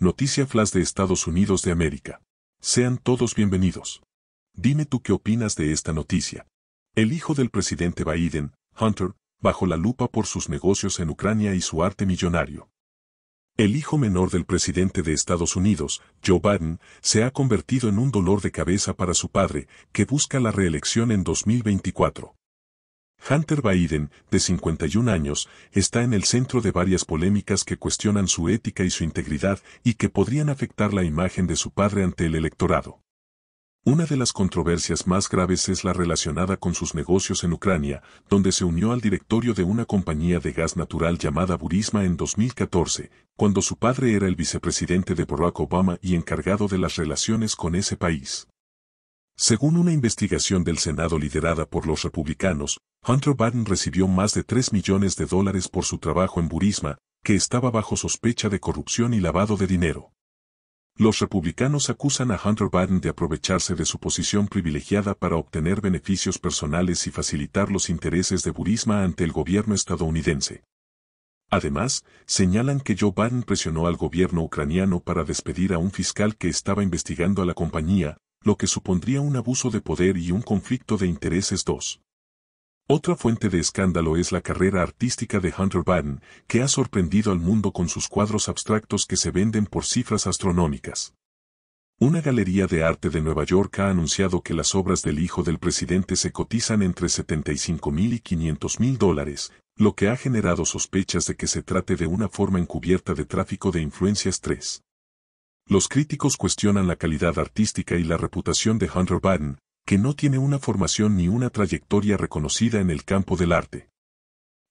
Noticia Flash de Estados Unidos de América. Sean todos bienvenidos. Dime tú qué opinas de esta noticia. El hijo del presidente Biden, Hunter, bajo la lupa por sus negocios en Ucrania y su arte millonario. El hijo menor del presidente de Estados Unidos, Joe Biden, se ha convertido en un dolor de cabeza para su padre, que busca la reelección en 2024. Hunter Biden, de 51 años, está en el centro de varias polémicas que cuestionan su ética y su integridad y que podrían afectar la imagen de su padre ante el electorado. Una de las controversias más graves es la relacionada con sus negocios en Ucrania, donde se unió al directorio de una compañía de gas natural llamada Burisma en 2014, cuando su padre era el vicepresidente de Barack Obama y encargado de las relaciones con ese país. Según una investigación del Senado liderada por los republicanos, Hunter Biden recibió más de 3 millones de dólares por su trabajo en Burisma, que estaba bajo sospecha de corrupción y lavado de dinero. Los republicanos acusan a Hunter Biden de aprovecharse de su posición privilegiada para obtener beneficios personales y facilitar los intereses de Burisma ante el gobierno estadounidense. Además, señalan que Joe Biden presionó al gobierno ucraniano para despedir a un fiscal que estaba investigando a la compañía, lo que supondría un abuso de poder y un conflicto de intereses 2. Otra fuente de escándalo es la carrera artística de Hunter Biden, que ha sorprendido al mundo con sus cuadros abstractos que se venden por cifras astronómicas. Una galería de arte de Nueva York ha anunciado que las obras del hijo del presidente se cotizan entre 75 mil y 500 mil dólares, lo que ha generado sospechas de que se trate de una forma encubierta de tráfico de influencias 3. Los críticos cuestionan la calidad artística y la reputación de Hunter Biden, que no tiene una formación ni una trayectoria reconocida en el campo del arte.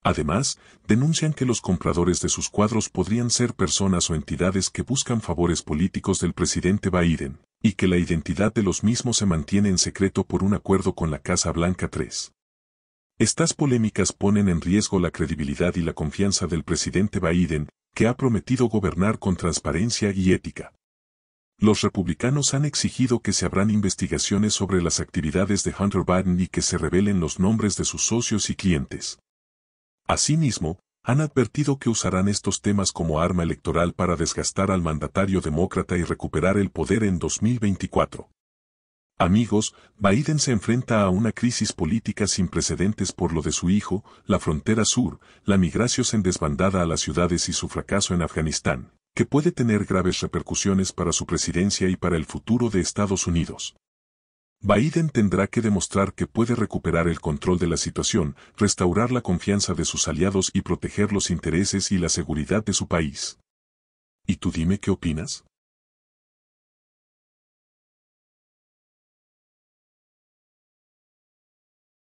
Además, denuncian que los compradores de sus cuadros podrían ser personas o entidades que buscan favores políticos del presidente Biden, y que la identidad de los mismos se mantiene en secreto por un acuerdo con la Casa Blanca 3. Estas polémicas ponen en riesgo la credibilidad y la confianza del presidente Biden, que ha prometido gobernar con transparencia y ética. Los republicanos han exigido que se abran investigaciones sobre las actividades de Hunter Biden y que se revelen los nombres de sus socios y clientes. Asimismo, han advertido que usarán estos temas como arma electoral para desgastar al mandatario demócrata y recuperar el poder en 2024. Amigos, Biden se enfrenta a una crisis política sin precedentes por lo de su hijo, la frontera sur, la migración en desbandada a las ciudades y su fracaso en Afganistán que puede tener graves repercusiones para su presidencia y para el futuro de Estados Unidos. Biden tendrá que demostrar que puede recuperar el control de la situación, restaurar la confianza de sus aliados y proteger los intereses y la seguridad de su país. ¿Y tú dime qué opinas?